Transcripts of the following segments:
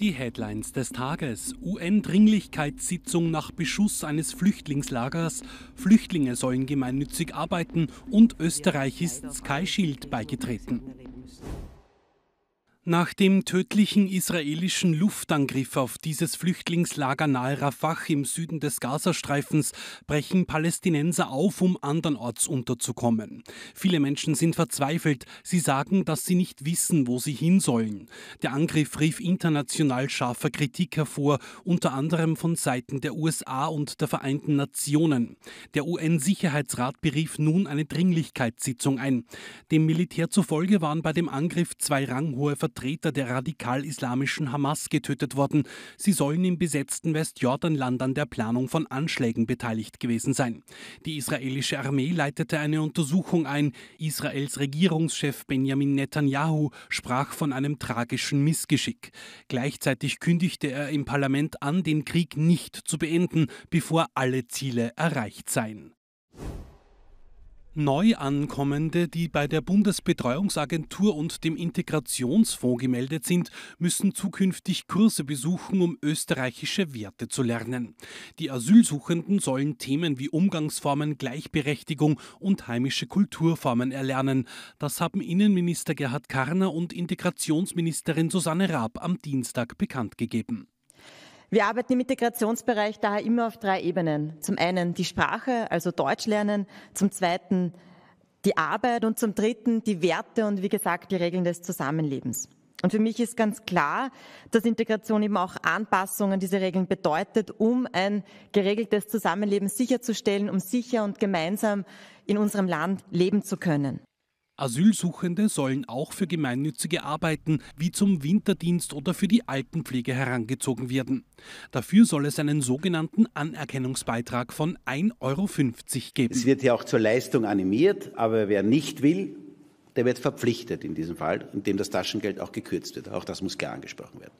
Die Headlines des Tages. UN-Dringlichkeitssitzung nach Beschuss eines Flüchtlingslagers. Flüchtlinge sollen gemeinnützig arbeiten und Österreich ist Sky Shield beigetreten. Nach dem tödlichen israelischen Luftangriff auf dieses Flüchtlingslager nahe Rafah im Süden des Gazastreifens brechen Palästinenser auf, um andernorts unterzukommen. Viele Menschen sind verzweifelt. Sie sagen, dass sie nicht wissen, wo sie hin sollen. Der Angriff rief international scharfer Kritik hervor, unter anderem von Seiten der USA und der Vereinten Nationen. Der UN-Sicherheitsrat berief nun eine Dringlichkeitssitzung ein. Dem Militär zufolge waren bei dem Angriff zwei ranghohe Verteidigungsminister Vertreter der radikal-islamischen Hamas getötet worden. Sie sollen im besetzten Westjordanland an der Planung von Anschlägen beteiligt gewesen sein. Die israelische Armee leitete eine Untersuchung ein. Israels Regierungschef Benjamin Netanyahu sprach von einem tragischen Missgeschick. Gleichzeitig kündigte er im Parlament an, den Krieg nicht zu beenden, bevor alle Ziele erreicht seien. Neuankommende, die bei der Bundesbetreuungsagentur und dem Integrationsfonds gemeldet sind, müssen zukünftig Kurse besuchen, um österreichische Werte zu lernen. Die Asylsuchenden sollen Themen wie Umgangsformen, Gleichberechtigung und heimische Kulturformen erlernen. Das haben Innenminister Gerhard Karner und Integrationsministerin Susanne Raab am Dienstag bekannt gegeben. Wir arbeiten im Integrationsbereich daher immer auf drei Ebenen. Zum einen die Sprache, also Deutsch lernen, zum zweiten die Arbeit und zum dritten die Werte und wie gesagt die Regeln des Zusammenlebens. Und für mich ist ganz klar, dass Integration eben auch Anpassungen an diese Regeln bedeutet, um ein geregeltes Zusammenleben sicherzustellen, um sicher und gemeinsam in unserem Land leben zu können. Asylsuchende sollen auch für gemeinnützige Arbeiten wie zum Winterdienst oder für die Altenpflege herangezogen werden. Dafür soll es einen sogenannten Anerkennungsbeitrag von 1,50 Euro geben. Es wird ja auch zur Leistung animiert, aber wer nicht will, der wird verpflichtet in diesem Fall, indem das Taschengeld auch gekürzt wird. Auch das muss klar angesprochen werden.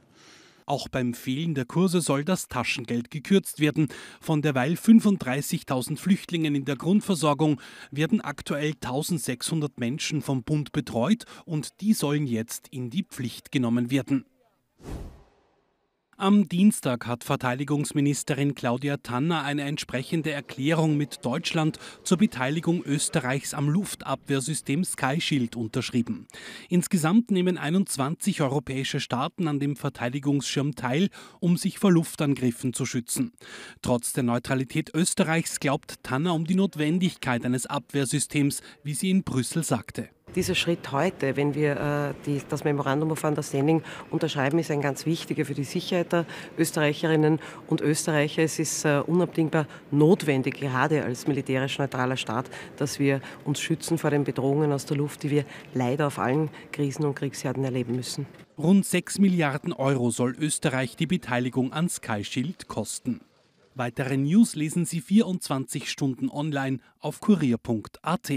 Auch beim Fehlen der Kurse soll das Taschengeld gekürzt werden. Von derweil 35.000 Flüchtlingen in der Grundversorgung werden aktuell 1.600 Menschen vom Bund betreut und die sollen jetzt in die Pflicht genommen werden. Am Dienstag hat Verteidigungsministerin Claudia Tanner eine entsprechende Erklärung mit Deutschland zur Beteiligung Österreichs am Luftabwehrsystem Sky Shield unterschrieben. Insgesamt nehmen 21 europäische Staaten an dem Verteidigungsschirm teil, um sich vor Luftangriffen zu schützen. Trotz der Neutralität Österreichs glaubt Tanner um die Notwendigkeit eines Abwehrsystems, wie sie in Brüssel sagte. Dieser Schritt heute, wenn wir äh, die, das Memorandum of Understanding unterschreiben, ist ein ganz wichtiger für die Sicherheit der Österreicherinnen und Österreicher. Es ist äh, unabdingbar notwendig, gerade als militärisch neutraler Staat, dass wir uns schützen vor den Bedrohungen aus der Luft, die wir leider auf allen Krisen und Kriegsherden erleben müssen. Rund 6 Milliarden Euro soll Österreich die Beteiligung an SkyShield kosten. Weitere News lesen Sie 24 Stunden online auf kurier.at.